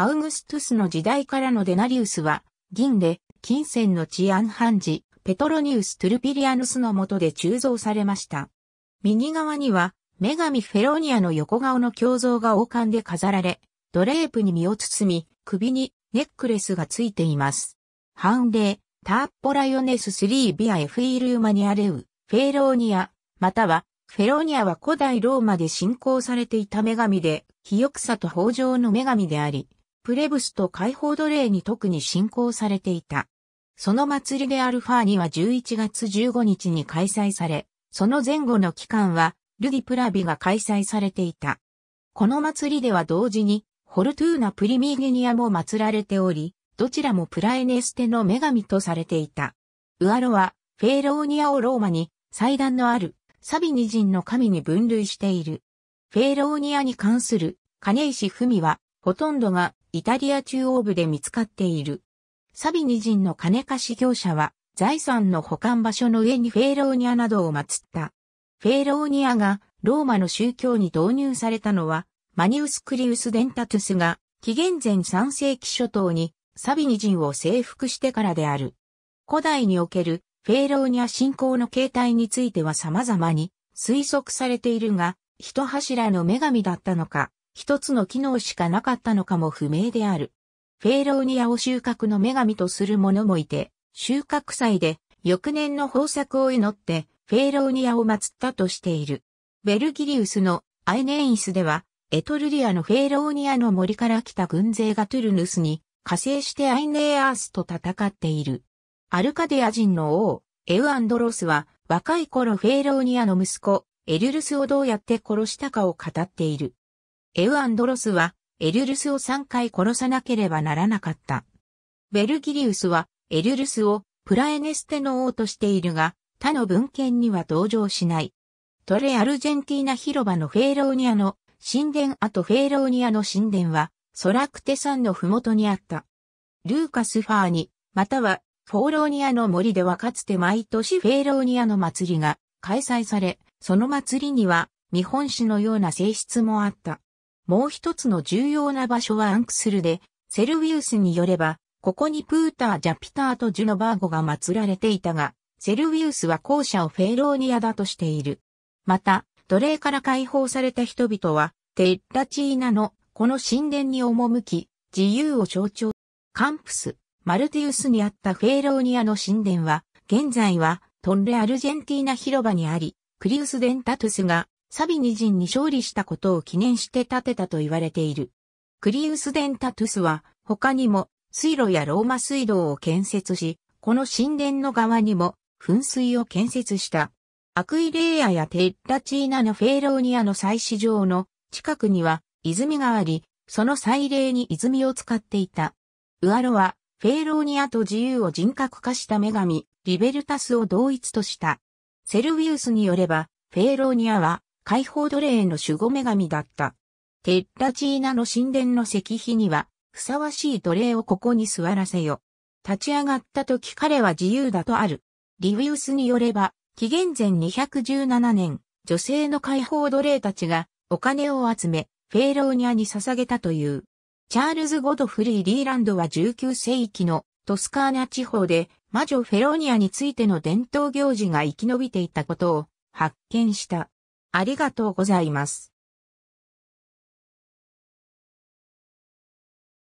アウグストゥスの時代からのデナリウスは、銀で、金銭の治安判事、ペトロニウス・トゥルピリアヌスの下で鋳造されました。右側には、女神フェロニアの横顔の胸像が王冠で飾られ、ドレープに身を包み、首にネックレスがついています。判例、ターッポラヨネス3ビアエフイルマニアレウ、フェローニア、または、フェローニアは古代ローマで信仰されていた女神で、肥沃さと豊穣の女神であり、プレブスと解放奴隷に特に信仰されていた。その祭りでアルファーニは11月15日に開催され、その前後の期間はルディプラビが開催されていた。この祭りでは同時に、ホルトゥーナ・プリミーギニアも祀られており、どちらもプラエネステの女神とされていた。ウアロは、フェーローニアをローマに、祭壇のある、サビニ人の神に分類している。フェーローニアに関する、カネイシ・フミは、ほとんどが、イタリア中央部で見つかっている。サビニ人の金貸し業者は、財産の保管場所の上にフェーローニアなどを祀った。フェーローニアがローマの宗教に導入されたのは、マニウス・クリウス・デンタトゥスが、紀元前3世紀初頭にサビニ人を征服してからである。古代におけるフェーローニア信仰の形態については様々に推測されているが、一柱の女神だったのか、一つの機能しかなかったのかも不明である。フェーローニアを収穫の女神とする者もいて、収穫祭で翌年の豊作を祈ってフェーローニアを祀ったとしている。ベルギリウスのアイネイスでは、エトルリアのフェーローニアの森から来た軍勢がトゥルヌスに加勢してアイネーアースと戦っている。アルカディア人の王、エウアンドロスは若い頃フェーローニアの息子、エリュルスをどうやって殺したかを語っている。エウアンドロスはエリュルスを3回殺さなければならなかった。ベルギリウスはエリュルスをプラエネステの王としているが、他の文献には登場しない。トレアルジェンティーナ広場のフェーローニアの神殿とフェーローニアの神殿はソラクテ山のふもとにあった。ルーカスファーに、またはフォーローニアの森ではかつて毎年フェーローニアの祭りが開催され、その祭りには日本史のような性質もあった。もう一つの重要な場所はアンクスルで、セルウィウスによれば、ここにプーター・ジャピターとジュノバーゴが祀られていたが、セルウィウスは後者をフェローニアだとしている。また、奴隷から解放された人々は、テッラチーナのこの神殿に赴き、自由を象徴。カンプス、マルティウスにあったフェローニアの神殿は、現在はトンレ・アルジェンティーナ広場にあり、クリウス・デンタトゥスがサビニ人に勝利したことを記念して建てたと言われている。クリウス・デンタトゥスは他にも水路やローマ水道を建設し、この神殿の側にも噴水を建設した。アクイレイアやテッラチーナのフェーローニアの祭祀場の近くには泉があり、その祭礼に泉を使っていた。ウアロはフェーローニアと自由を人格化した女神、リベルタスを同一とした。セルウィウスによれば、フェーローニアは解放奴隷の守護女神だった。テッラチーナの神殿の石碑には、ふさわしい奴隷をここに座らせよ。立ち上がった時彼は自由だとある。リビウスによれば、紀元前217年、女性の解放奴隷たちがお金を集め、フェーローニャに捧げたという。チャールズ・ゴドフリー・リーランドは19世紀のトスカーナ地方で魔女フェローニアについての伝統行事が生き延びていたことを発見した。ありがとうございます。